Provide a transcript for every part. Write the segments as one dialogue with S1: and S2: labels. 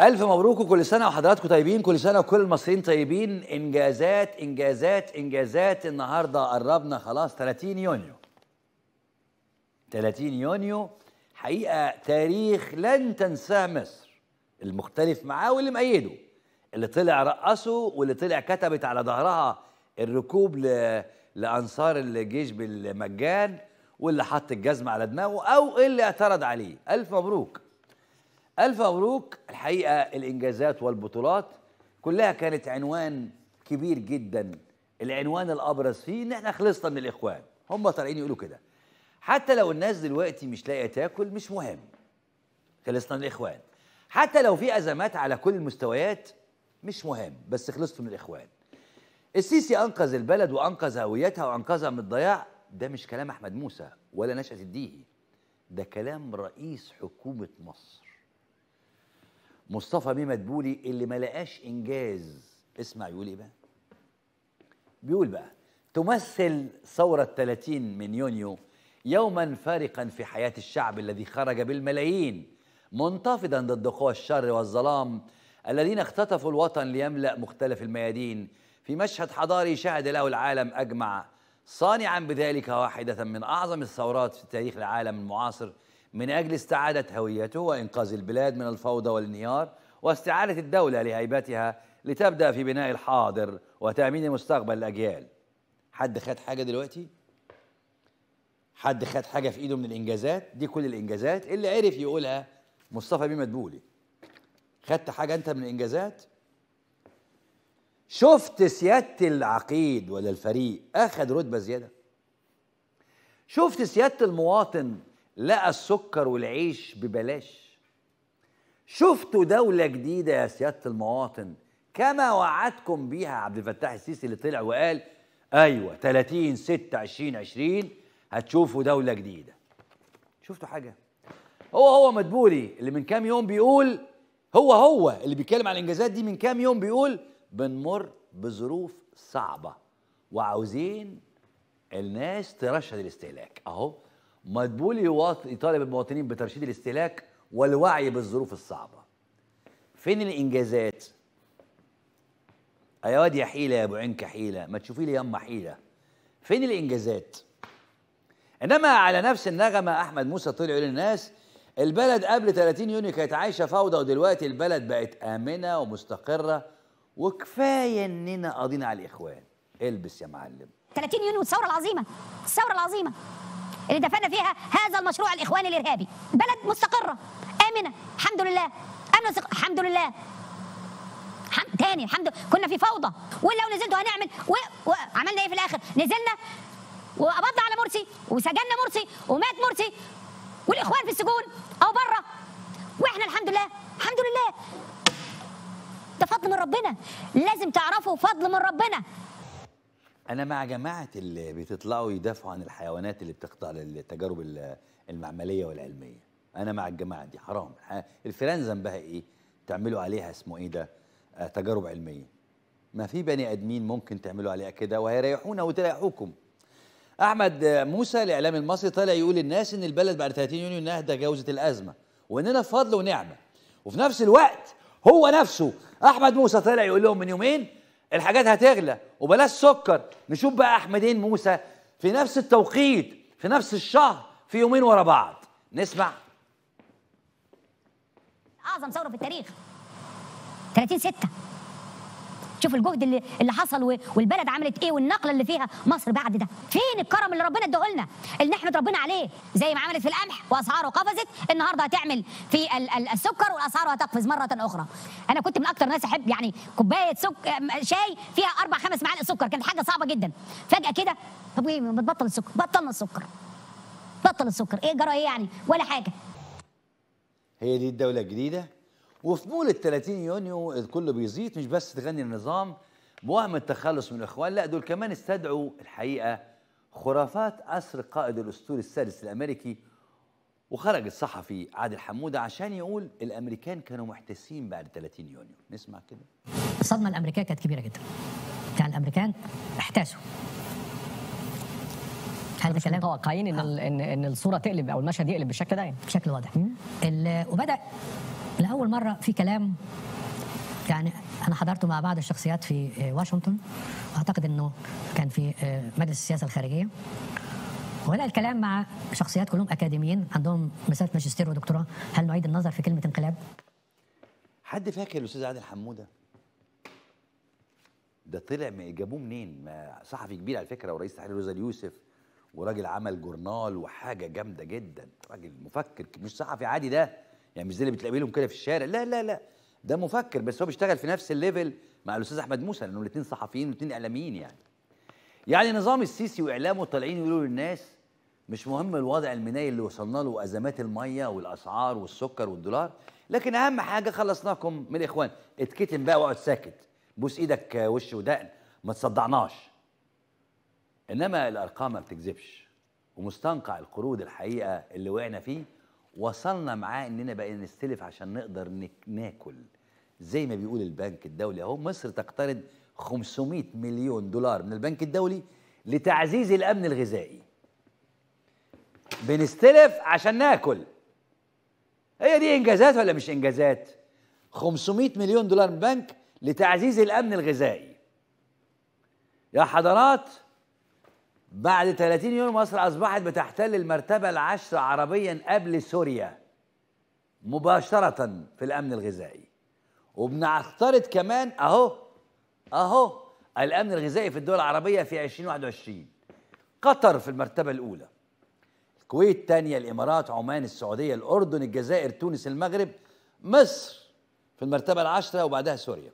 S1: ألف مبروك وكل سنة وحضراتكم طيبين كل سنة وكل المصريين طيبين إنجازات إنجازات إنجازات النهاردة قربنا خلاص 30 يونيو 30 يونيو حقيقة تاريخ لن تنساه مصر المختلف معاه واللي مأيده اللي طلع رقصه واللي طلع كتبت على ظهرها الركوب ل... لأنصار الجيش بالمجان واللي حط الجزمة على دماغه أو اللي اعترض عليه ألف مبروك ألف مبروك الحقيقة الإنجازات والبطولات كلها كانت عنوان كبير جدا العنوان الأبرز فيه إن إحنا خلصنا من الإخوان هم طالعين يقولوا كده حتى لو الناس دلوقتي مش لاقية تاكل مش مهم خلصنا من الإخوان حتى لو في أزمات على كل المستويات مش مهم بس خلصتوا من الإخوان السيسي أنقذ البلد وأنقذ هويتها وأنقذها من الضياع ده مش كلام أحمد موسى ولا نشأة الديهي ده كلام رئيس حكومة مصر مصطفى ميه مدبولي اللي ما لقاش انجاز اسمع يقول ايه بقى بيقول بقى تمثل ثورة 30 من يونيو يوما فارقا في حياة الشعب الذي خرج بالملايين منتفضا ضد قوى الشر والظلام الذين اختطفوا الوطن ليملأ مختلف الميادين في مشهد حضاري شهد له العالم أجمع صانعا بذلك واحدة من أعظم الثورات في تاريخ العالم المعاصر من أجل استعادة هويته وإنقاذ البلاد من الفوضى والانهيار واستعادة الدولة لهيبتها لتبدأ في بناء الحاضر وتأمين مستقبل الأجيال حد خد حاجة دلوقتي؟ حد خد حاجة في إيده من الإنجازات دي كل الإنجازات اللي عرف يقولها مصطفى بيه مدبولي خدت حاجة أنت من الإنجازات؟ شفت سيادة العقيد ولا الفريق أخد رتبة زيادة شفت سيادة المواطن لقى السكر والعيش ببلاش شفتوا دولة جديدة يا سيادة المواطن كما وعدكم بيها عبد الفتاح السيسي اللي طلع وقال ايوه 30 6 20 20 هتشوفوا دولة جديدة شفتوا حاجة هو هو مدبولي اللي من كام يوم بيقول هو هو اللي بيتكلم عن الانجازات دي من كام يوم بيقول بنمر بظروف صعبة وعاوزين الناس ترشد الاستهلاك اهو مدبول يطالب المواطنين بترشيد الاستهلاك والوعي بالظروف الصعبة فين الإنجازات؟ يا واد يا حيلة يا أبو عينك حيلة ما تشوفي لي يما حيلة فين الإنجازات؟ إنما على نفس النغمة أحمد موسى طلع يقول للناس البلد قبل 30 يونيو كانت عايشة فوضى ودلوقتي البلد بقت آمنة ومستقرة وكفاية إننا قاضينا على الإخوان البس يا معلم
S2: 30 يونيو الثورة العظيمة الثورة العظيمة اللي دفعنا فيها هذا المشروع الإخواني الإرهابي بلد مستقرة آمنة الحمد لله آمنة سق... الحمد لله حم... تاني الحمد لله كنا في فوضى ولو نزلتوا هنعمل و... وعملنا ايه في الاخر نزلنا وقبضنا على مرسي وسجننا مرسي ومات مرسي والاخوان في السجون او بره واحنا الحمد لله الحمد لله ده فضل من ربنا لازم تعرفوا فضل من ربنا
S1: انا مع جماعه اللي بتطلعوا يدافعوا عن الحيوانات اللي بتخضع للتجارب المعمليه والعلميه انا مع الجماعه دي حرام الفئران ذنبها ايه تعملوا عليها اسمه ايه ده آه، تجارب علميه ما في بني ادمين ممكن تعملوا عليها كده وهيريحونا وتريحوكم احمد موسى الاعلام المصري طالع يقول للناس ان البلد بعد 30 يونيو انها تجاوزت الازمه واننا فضل ونعمه وفي نفس الوقت هو نفسه احمد موسى طالع يقول لهم من يومين الحاجات هتغلى وبلاش سكر نشوف بقى احمدين موسى في نفس التوقيت في نفس الشهر في يومين ورا بعض نسمع
S2: اعظم ثوره في التاريخ 30 6 شوف الجهد اللي اللي حصل والبلد عملت ايه والنقله اللي فيها مصر بعد ده فين الكرم اللي ربنا اداه لنا اللي نحمد ربنا عليه زي ما عملت في القمح واسعاره قفزت النهارده هتعمل في السكر واسعاره هتقفز مره اخرى انا كنت من اكتر ناس احب يعني كوبايه سك... شاي فيها اربع خمس معالق سكر كانت حاجه صعبه جدا فجاه كده طب ايه بتبطل السكر بطلنا السكر بطل السكر ايه جرى ايه يعني ولا حاجه
S1: هي دي الدوله الجديده وفي ال 30 يونيو إذ كله بيزيد مش بس تغني النظام بوهم التخلص من الإخوان لا دول كمان استدعوا الحقيقة خرافات أسر قائد الأسطوري السادس الأمريكي وخرج الصحفي عادل حمودة عشان يقول الأمريكان كانوا محتسين بعد 30 يونيو نسمع كده
S2: الصدمة الأمريكية كانت كبيرة جدا يعني الأمريكان احتاسوا ده مش متوقعين ان ان ان الصوره تقلب او المشهد يقلب بالشكل ده يعني بشكل واضح وبدا لاول مره في كلام يعني انا حضرته مع بعض الشخصيات في آه، واشنطن واعتقد انه كان في آه، مجلس السياسه الخارجيه ولا الكلام مع شخصيات كلهم اكاديميين عندهم مسات ماجستير ودكتوراه هل نعيد النظر في كلمه انقلاب
S1: حد فاكر الاستاذ عادل حموده ده طلع جابوه منين ما صحفي كبير على فكره ورئيس تحرير روزا اليوسف وراجل عمل جورنال وحاجه جامده جدا راجل مفكر مش صحفي عادي ده يعني مش زي اللي بتقابلهم كده في الشارع لا لا لا ده مفكر بس هو بيشتغل في نفس الليفل مع الاستاذ احمد موسى لانه الاثنين صحفيين والاثنين اعلاميين يعني يعني نظام السيسي واعلامه طالعين يقولوا للناس مش مهم الوضع الميناي اللي وصلنا له وازمات الميه والاسعار والسكر والدولار لكن اهم حاجه خلصناكم من الاخوان اتكتم بقى واقعد ساكت بوس ايدك وش ودقن ما تصدعناش انما الارقام ما بتكذبش ومستنقع القروض الحقيقه اللي وقعنا فيه وصلنا معاه اننا بقينا نستلف عشان نقدر ناكل زي ما بيقول البنك الدولي اهو مصر تقترض 500 مليون دولار من البنك الدولي لتعزيز الامن الغذائي بنستلف عشان ناكل هي دي انجازات ولا مش انجازات 500 مليون دولار من بنك لتعزيز الامن الغذائي يا حضرات بعد 30 يوم مصر أصبحت بتحتل المرتبة العشرة عربيا قبل سوريا مباشرة في الأمن الغذائي وبنعترض كمان أهو أهو الأمن الغذائي في الدول العربية في 2021 قطر في المرتبة الأولى الكويت الثانية الإمارات عمان السعودية الأردن الجزائر تونس المغرب مصر في المرتبة العشرة وبعدها سوريا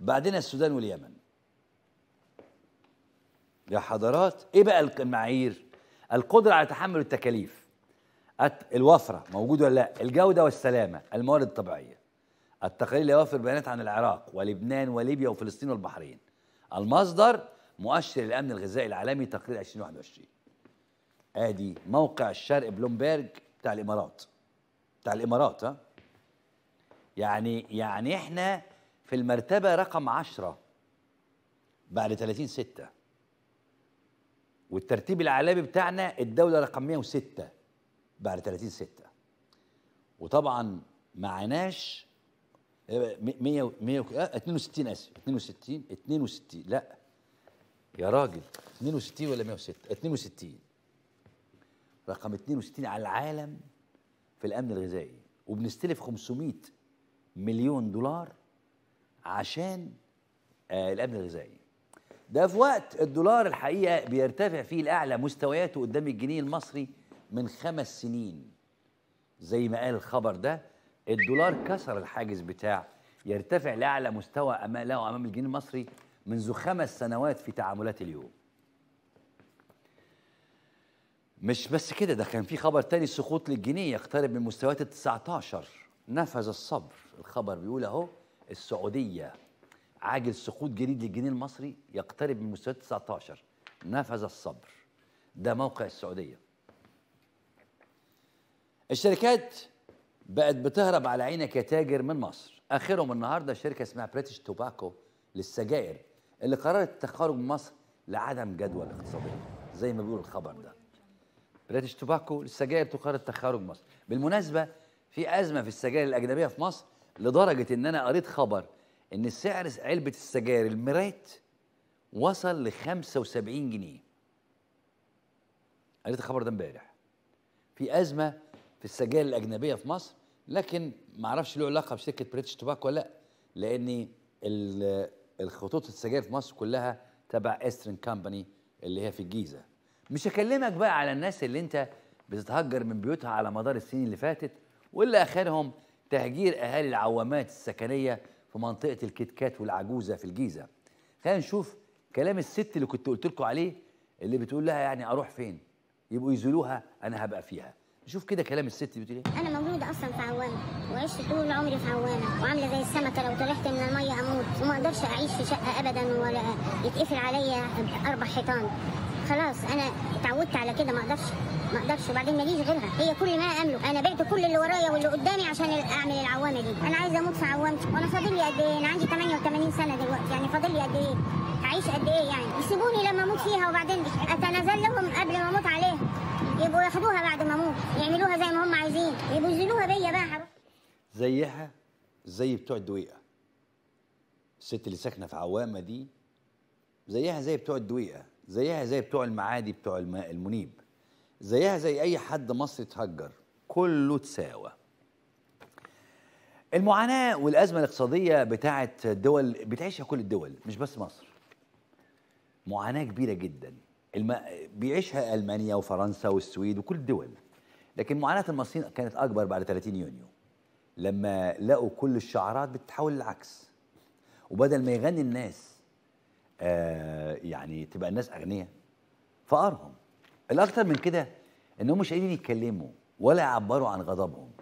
S1: بعدين السودان واليمن يا حضرات ايه بقى المعايير القدره على تحمل التكاليف الوفره موجوده ولا لا الجوده والسلامه الموارد الطبيعيه التقارير لا يوفر بيانات عن العراق ولبنان وليبيا وفلسطين والبحرين المصدر مؤشر الامن الغذائي العالمي تقرير 2021 ادي موقع الشرق بلومبرج بتاع الامارات بتاع الامارات ها يعني يعني احنا في المرتبه رقم 10 بعد 30 6 والترتيب العالمي بتاعنا الدوله رقم 106 بعد 30 6 وطبعا معناش 100 100 62 اسف 62 62 لا يا راجل 62 ولا 106 62 رقم 62 على العالم في الامن الغذائي وبنستلف 500 مليون دولار عشان آه الامن الغذائي ده في وقت الدولار الحقيقه بيرتفع فيه لاعلى مستوياته قدام الجنيه المصري من خمس سنين زي ما قال الخبر ده الدولار كسر الحاجز بتاع يرتفع لاعلى مستوى له امام الجنيه المصري منذ خمس سنوات في تعاملات اليوم مش بس كده ده كان في خبر تاني سقوط للجنيه يقترب من مستويات ال 19 نفذ الصبر الخبر بيقول اهو السعوديه عاجل سقوط جديد للجنيه المصري يقترب من مستويات 19 نفذ الصبر ده موقع السعوديه الشركات بقت بتهرب على عينك يا تاجر من مصر اخرهم النهارده شركه اسمها بريتش توباكو للسجاير اللي قررت التخرج من مصر لعدم جدوى اقتصاديه زي ما بيقول الخبر ده بريتش توباكو للسجاير تقرر التخرج من مصر بالمناسبه في ازمه في السجاير الاجنبيه في مصر لدرجه ان انا قريت خبر ان سعر علبه السجاير الميرات وصل ل 75 جنيه قريت الخبر ده امبارح في ازمه في السجاير الاجنبيه في مصر لكن ما اعرفش له علاقه بشركه بريتش توباك ولا لا لان الخطوط السجاير في مصر كلها تبع استرن كامباني اللي هي في الجيزه مش هكلمك بقى على الناس اللي انت بتتهجر من بيوتها على مدار السنين اللي فاتت واللي اخرهم تهجير اهالي العوامات السكنيه في منطقه الكتكات والعجوزه في الجيزه خلينا نشوف كلام الست اللي كنت قلت لكم عليه اللي بتقول لها يعني اروح فين يبقوا يزولوها انا هبقى فيها نشوف كده كلام الست بتقول
S2: ايه انا مولوده اصلا في عوانه وعشت طول عمري في عوانه وعامله زي السمكه لو طلعت من الميه اموت وما اقدرش اعيش في شقه ابدا ولا يتقفل عليا اربع حيطان خلاص انا اتعودت على كده ما اقدرش ما اقدرش وبعدين ماليش غيرها هي كل ما املك انا بعت كل اللي ورايا واللي قدامي عشان اعمل العوامه دي انا عايزه اموت في عوامتي وانا فاضل لي قد ايه انا عندي 88 سنه دلوقتي يعني فاضل لي قد ايه هعيش قد ايه يعني يسيبوني لما اموت فيها وبعدين اتنازل لهم قبل ما اموت عليها يبقوا ياخدوها بعد ما اموت يعملوها زي ما هم عايزين يبقوا ينزلوها بيا بقى هروح
S1: زيها زي بتوع الدويقه الست اللي ساكنه في عوامه دي زيها زي بتوع الدويقه زيها زي بتوع المعادي بتوع الماء المنيب زيها زي اي حد مصري اتهجر كله تساوى المعاناه والازمه الاقتصاديه بتاعه الدول بتعيشها كل الدول مش بس مصر معاناه كبيره جدا الم... بيعيشها المانيا وفرنسا والسويد وكل الدول لكن معاناه المصريين كانت اكبر بعد 30 يونيو لما لقوا كل الشعارات بتتحول للعكس وبدل ما يغني الناس آه يعني تبقى الناس اغنياء فقرهم الاكتر من كده انهم مش قادرين يتكلموا ولا يعبروا عن غضبهم